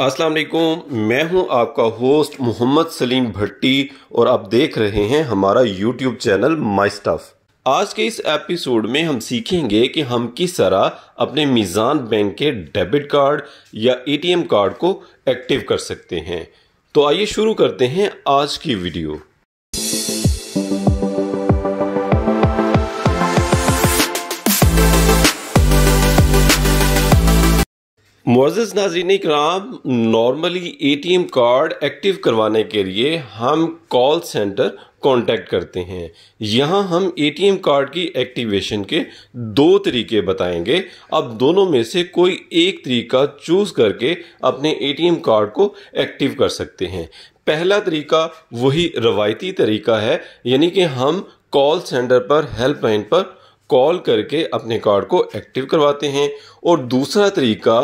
अस्सलाम वालेकुम मैं हूं आपका होस्ट मोहम्मद सलीम भट्टी और आप देख रहे हैं हमारा यूट्यूब चैनल माई स्टफ़ आज के इस एपिसोड में हम सीखेंगे कि हम किस तरह अपने मीज़ान बैंक के डेबिट कार्ड या एटीएम कार्ड को एक्टिव कर सकते हैं तो आइए शुरू करते हैं आज की वीडियो मोज़ नाजीन कराम normally A T M card active करवाने के लिए हम कॉल सेंटर कॉन्टेक्ट करते हैं यहाँ हम ए टी एम कार्ड की एक्टिवेशन के दो तरीके बताएंगे अब दोनों में से कोई एक तरीका चूज़ करके अपने ए टी एम कार्ड को एक्टिव कर सकते हैं पहला तरीका वही रवायती तरीका है यानी कि हम कॉल सेंटर पर हेल्पलाइन पर कॉल करके अपने कार्ड को एक्टिव करवाते हैं और दूसरा तरीका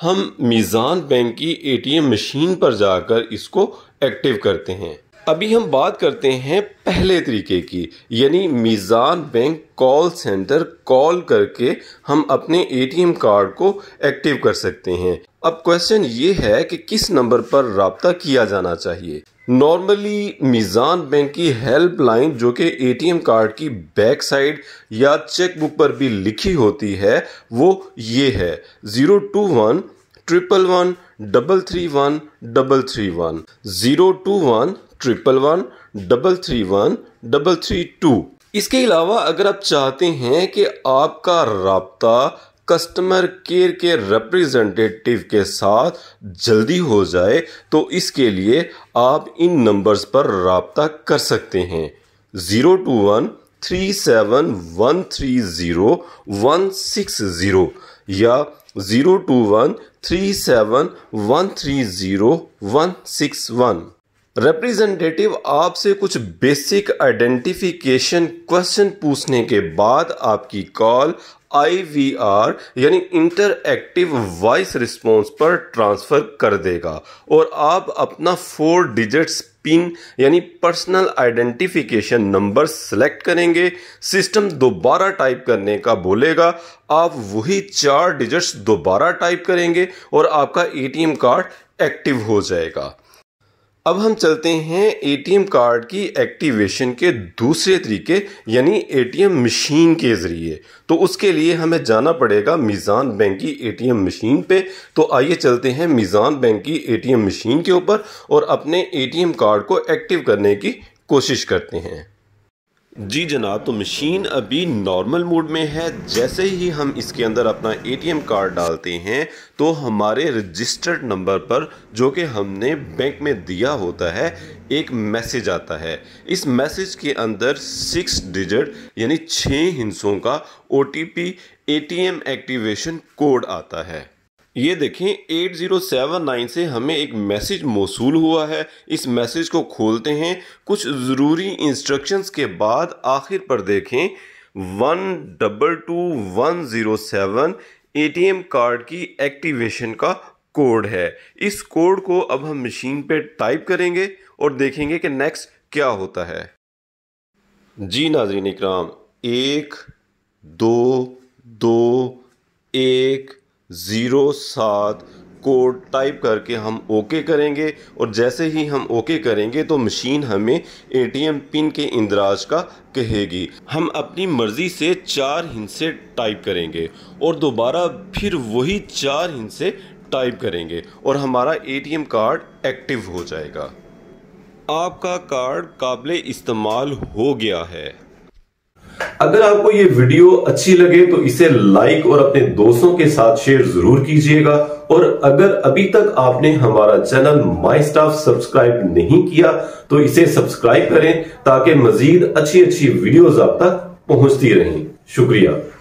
हम मीज़ान बैंक की एटीएम मशीन पर जाकर इसको एक्टिव करते हैं अभी हम बात करते हैं पहले तरीके की यानी Meezan bank call centre call करके हम अपने एटीएम कार्ड को एक्टिव कर सकते हैं अब क्वेश्चन ये है कि किस नंबर पर रबता किया जाना चाहिए नॉर्मली मीज़ान बैंक की हेल्पलाइन जो कि एटीएम कार्ड की बैक साइड या चेकबुक पर भी लिखी होती है वो ये है zero two one triple one double three one double three one zero two one triple one double three one double three two इसके अलावा अगर आप चाहते हैं कि आपका रबता कस्टमर केयर के रिप्रेजेंटेटिव के साथ जल्दी हो जाए तो इसके लिए आप इन नंबर्स पर रबता कर सकते हैं zero two one three seven one three zero one six zero या zero two one three seven one three zero one six one representative आपसे कुछ बेसिक आइडेंटिफिकेशन क्वेश्चन पूछने के बाद आपकी कॉल आईवीआर यानी इंटरएक्टिव वॉइस रिस्पॉन्स पर transfer कर देगा और आप अपना फोर डिजिट्स पिन यानी पर्सनल आइडेंटिफिकेशन नंबर सेलेक्ट करेंगे सिस्टम दोबारा टाइप करने का बोलेगा आप वही चार डिजिट्स दोबारा टाइप करेंगे और आपका एटीएम कार्ड एक्टिव हो जाएगा अब हम चलते हैं एटीएम कार्ड की एक्टिवेशन के दूसरे तरीके यानी एटीएम मशीन के ज़रिए तो उसके लिए हमें जाना पड़ेगा मीज़ान बैंक की एटीएम मशीन पे तो आइए चलते हैं मीज़ान बैंक की एटीएम मशीन के ऊपर और अपने एटीएम कार्ड को एक्टिव करने की कोशिश करते हैं जी जनाब तो मशीन अभी नॉर्मल मोड में है जैसे ही हम इसके अंदर अपना एटीएम कार्ड डालते हैं तो हमारे रजिस्टर्ड नंबर पर जो कि हमने बैंक में दिया होता है एक मैसेज आता है इस मैसेज के अंदर सिक्स डिजिट यानी छः हिंसों का ओ टी पी ए एक्टिवेशन कोड आता है ये देखें 8079 से हमें एक मैसेज मौसू हुआ है इस मैसेज को खोलते हैं कुछ ज़रूरी इंस्ट्रक्शंस के बाद आखिर पर देखें one double two one zero seven A T M card की एक्टिवेशन का कोड है इस कोड को अब हम मशीन पे टाइप करेंगे और देखेंगे कि नेक्स्ट क्या होता है जी नाजरीन इकराम एक दो दो ज़ीरो सात कोड टाइप करके हम ओके करेंगे और जैसे ही हम ओके करेंगे तो मशीन हमें एटीएम पिन के इंदराज का कहेगी हम अपनी मर्ज़ी से चार हिंसे टाइप करेंगे और दोबारा फिर वही चार हिंसे टाइप करेंगे और हमारा एटीएम कार्ड एक्टिव हो जाएगा आपका कार्ड काबिल इस्तेमाल हो गया है अगर आपको ये वीडियो अच्छी लगे तो इसे लाइक और अपने दोस्तों के साथ शेयर जरूर कीजिएगा और अगर अभी तक आपने हमारा चैनल माई स्टाफ सब्सक्राइब नहीं किया तो इसे सब्सक्राइब करें ताकि मजीद अच्छी अच्छी वीडियोज आप तक पहुंचती रहें शुक्रिया